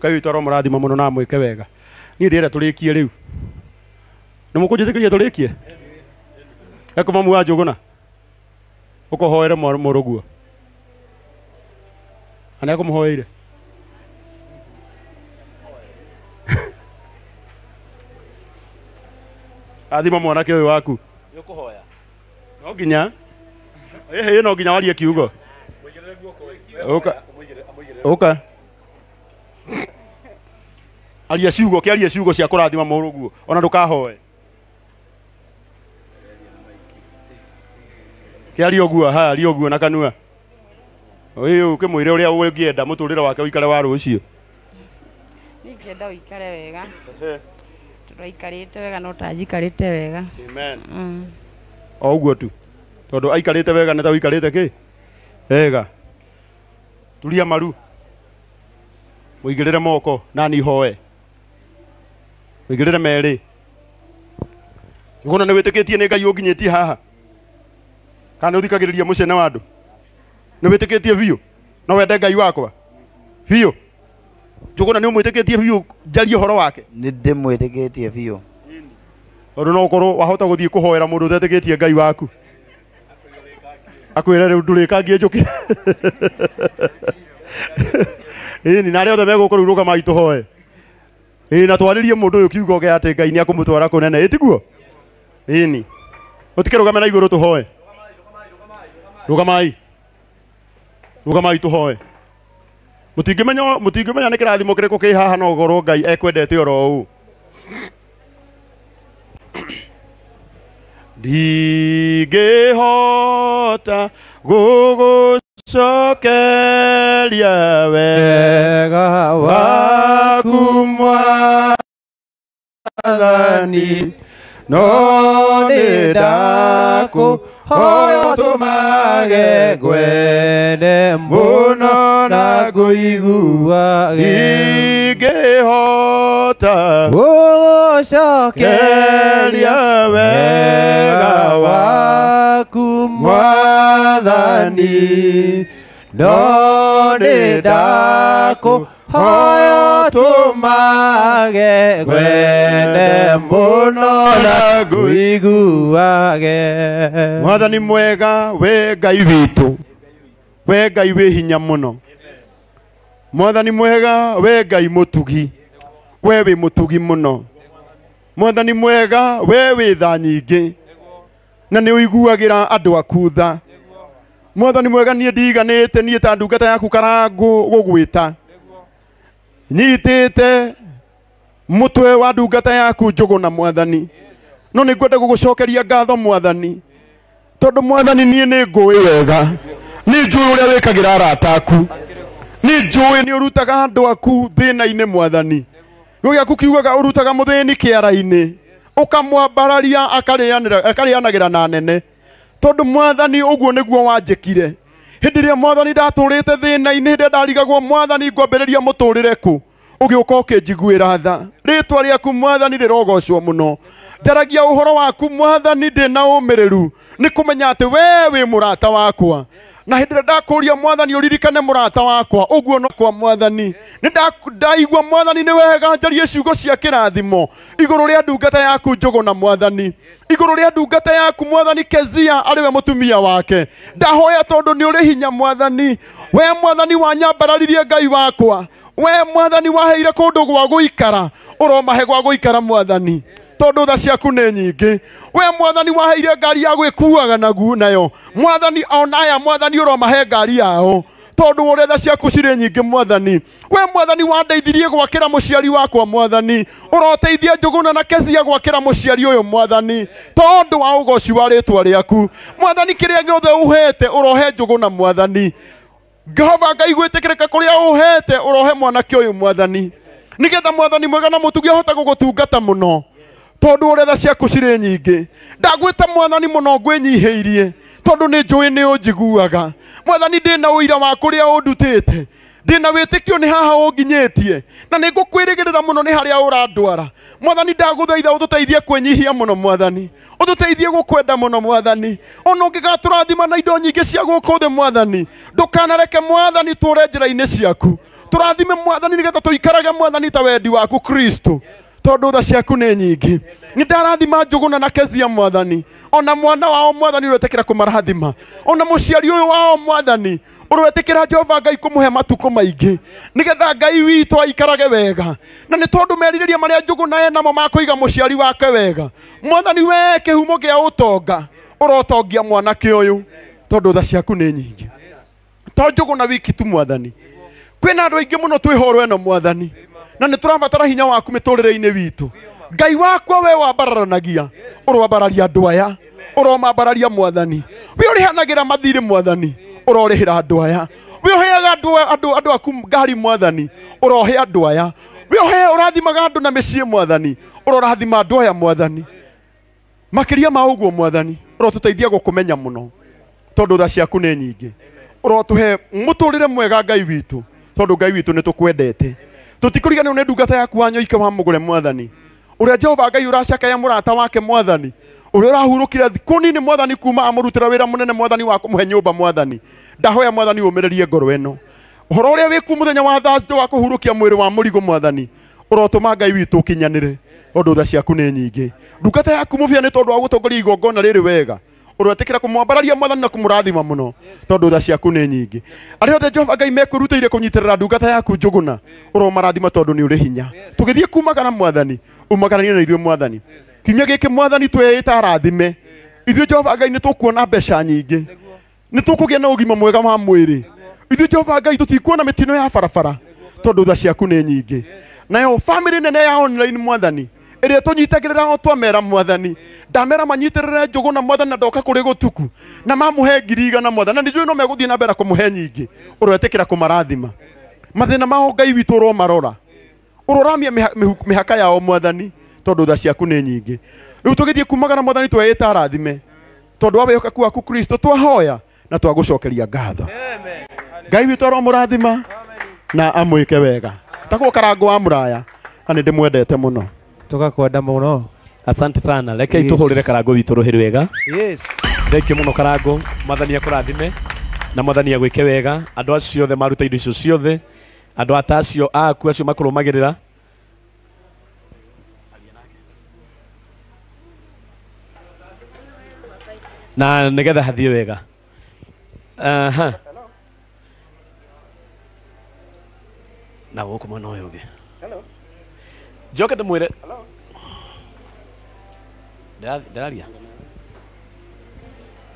Ngai witũ aro må no na ke wega niĩ ndĩra kä rĩu tå rä kie ekå mamu wa njũgũna guo mũrũguo na må hoeire athima mwanake ũyũ waku no nginya ĩhĩ no nginya warie kiugo ũka aria ciugo kĩaria ciugo cia kũrathima mũrũguo ona ndũkahoe kĩaria ũguo ha aria ũguo na kanua ũyũ ũkĩmwĩre ũrĩa ũngĩenda mũtũrĩre wake ũikare wa rũciũ niĩ ingĩenda ũikare wega tũraikarĩte wega no tanjikarĩte wega mm. o ũguo tu tondũ aikarĩte wega nĩ ta ũikarĩte kĩ wega turia maru mũigĩrĩre moko nani hoe wigirire merĩ igũna nĩ wĩtĩkĩtie nĩ ngai ũnginyĩtie haha kana nĩ ũthikagĩrĩria mũcene wa andũ nĩ wĩtĩkĩtie biũ no wende ngai wakwa biũ njũgũna nĩ ũmwĩtĩkĩtie biũ njarie horo wake nĩ ndĩmwĩtĩkĩtie biũ tondũ no ũkorwo wahota gũthiĩ kuhoera mũndũ ũtetĩkĩtie ngai waku akwĩra rĩu ndũrĩkangie njũkĩra ini na arĩa othe megũkũ rĩu rũgamai tũhoe ii na twarä mundu uyu kiugo gä atä ngai nä akå må twara kå nene ä tiguo ĩni å tikä rå game na igå rå tå hoe rå gamai rå gamai tå hoe må tingä menya nä kä rathimo kä rä kå kä haha no gorwo ngai ekwendete oro å ndingä hota gå gå cokeria wega wa No none dako hoyo tumage ngwene muno na ngũigua ingĩhota gũgũcokeria wega waku mwathani dako hoyo. tumage gwende mbuno na gwiguage mwathani mwega we ngai witå we ngai wä hinya no mwathani mwega we ngai mũtugi we tugi må no mwathani mwega we wä tha nyingä na nĩ ũiguagä ra andå akutha mwathani mwega niä ndiganä te niä ta ndungata yaku karangå gå gwä ta nyitite mutwe wa ndungata yaku njugu na mwathani no nä ngwenda gå cokeria ngatho mwathani tondå mwathani niä nä ngå ä wega ni njå å rä a wä kagä ra arata aku nä njå ä nä å rutaga andå aku thä na-inä mwathani gä gä aku kiugaga å rutaga må thä ni kä ara-inä å kamwambararia akarä anagä ra na nene tondå mwathani å guo nä guo wanjä kire hindi ria mwathani ndaturite thina-ini hindi ndarigagwo mwathani ngwambiriria muturire ku ugiuka ukinjiguira tha ritwa riaku mwathani rirogocwo muno njaragia uhoro waku mwathani ndina umiriru ni kumenya ati wee wi murata wakwa na hä ndä ä rä a ndakå mwathani å ririkane må rata wakwa å guo nokwa mwathani nä ndaigua mwathani nä wega njarie ciugo cia kä rathimo igå rå rä a ndungata yaku njågå na mwathani igå rå rä a ndungata yaku mwathani kezia arä we må tumia wake ndahoya tondå nä å rä hinya mwathani we mwathani wanyambararirie ngai wakwa we mwathani waheire kå ndå gwa gå ikara å romahe gwa gå ikara mwathani tondu tha ciaku nä nyingä we mwathani waheire ngari ya gwä kuaga naguo nayo mwathani onaya mwathani å romahe ngari yao tondu å rä tha ciaku cirä nyingä mwathani we mwathani wandeithirie gwakä ra må ciari wakwa mwathani å roteithia njågåna na kecia gwakä ra må ciari å yå mwathani tondå wa å goci wa rä twa rä aku mwathani kä rä a gä othe å hete å rohe njågåna mwathani jehova ngai gwä kä rä ka kå rä a å hete å rohe mwanake å yå mwathani nä getha mwathani mwega na må tugi ahote gå gå tungata tondu uretha ciaku cirä nyingä ndagwä te mwathani må no ngwä nyihä irie tondu nä njå ä nä å njiguaga mwathani ndä na å ira wa kå rä a å ndutä te ndä na wä tä kio nä haha å nginyä tie na nä ngå kwä rä gä rä ra må no nä harä a å randwara mwathani ndagå thaitha å tå teithie kwä nyihia må no mwathani å tå teithie gå kwenda må no mwathani ona å ngä gatå rathima na indo nyingä cia gå kå thä mwathani ndå kanareke mwathani tå re njä ra ciaku tå rathime mwathani nä getha tå ikarage mwathani ta wendi waku kristo yes tondu tha ciaku nä nyingä nä ndarathima njågåna na kezia mwathani ona mwana wao mwathani å retä kä ra kå marathima ona må ciari å yå wao mwathani uroetikira jehova ngai kumuhe matuko maingi nigetha ngai witå aikarage wega na nä tondå merirä maria njå na enamo makåiga må ciari wake wega mwathani we kä humo gä a å tonga å rotongia mwanake å yå tondå tha ciaku nä nyingä to njå na wiki tu mwathani kwä na andå aingä må no twä horwo na nä tå rabatara hinya waku mä tå rä re-inä witå ngai wakwa we wambararanagia å rwambararia andå aya å romambararia mwathani wä å rä hanagä ra mathirä mwathani å rorä hä ra andå aya wä å heaga andå aku ngari mwathani å rohe andå aya wä å he å rathimaga andå na mä ciä mwathani å rorathima andå aya mwathani makä ria ma å guo mwathani å rotå teithia gå kå menya må no tondå tha ciaku nä nyingä å rotå he må tå rä re mwega ngai witå tondå ngai witå nä tå kwendete tutikuriganirwo nä ndungata yaku wanyoike wa må gå re mwathani å rä a jehova ngai å racakaya må rata wake mwathani å rä a å rahurå kire thikå nini mwathani kuma amå rutä ra wä må nene mwathani wa kå må he nyå mba mwathani ndahoya mwathani å mä rä ngoro ä no å horo å rä a wä ku må thenya wa thacitå wa kå hurå kia mwä rä wa må rigå mwathani å rotå ma ngai witå å kinyanä re tondå tha ciaku nä nyingä ndungata yaku må bia nä tondå wa gå tongoria igongona rä wega uretikira kumwambararia mwathani na kumurathima muno tondu tha ciaku ni nyingi ari othe jehova ngai mekurutire kunyitirira ndungata yaku njuguna uromarathima tondu ni uri hinya tugithie kumagana mwathani umagaranie na ithuĩ mwathani kiumia gĩkĩ mwathani twĩĩta rathime ithuĩ jehova ngai nĩ tũkuona mbeca nyingĩ nĩ tũkũgĩa na ũgima mwega wa mwĩrĩ ithuĩ jehova ngai tũtikuona mĩtino ya barabara tondũ tha ciaku nĩ nyingĩ nayo bamĩrĩ nene ya online mwathani ĩrĩa tũnyitagĩrĩra o mera mwathani ndamera manyitĩrĩre njũgũ na mwathani na ndoka kuri gutuku na mamũhe ngiri igana mwathani na nĩnjũĩ no megũthiĩ na mbere kũmũhe nyingĩ ũroetĩkĩra kumarathima mathina mao ngai witũ ũromarora ũroramia mihaka yao mwathani tondu tha ciaku ni nyingi riu tugithie kumagara mwathani tweĩta arathime tondũ wa wĩhokeku waku kristo hoya na gucokeria ngatho ngai witũ aromũrathima na amwike wega tagwo karango wa mũraya na nĩ ndĩmwendete mũno tugakwenda muno asante sana hå rä re karangå witå rå hä wega yes. thengio må no karangå mwathani akå na mwathani agwä wega andå aciothe maruta indo icio ciothe andå ata acio aku acio makå rå magä rä ra na nä getha hathiä wega aha na gå kå mwena å yå njoke ndä mwä re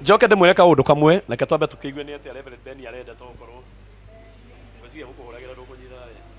njoke ndä mwä kaå ndå kamwe reke twambe tå kä igue nä atä a arendete gå korwo gwäciria gå kå hå ragä ra ndå kå nyita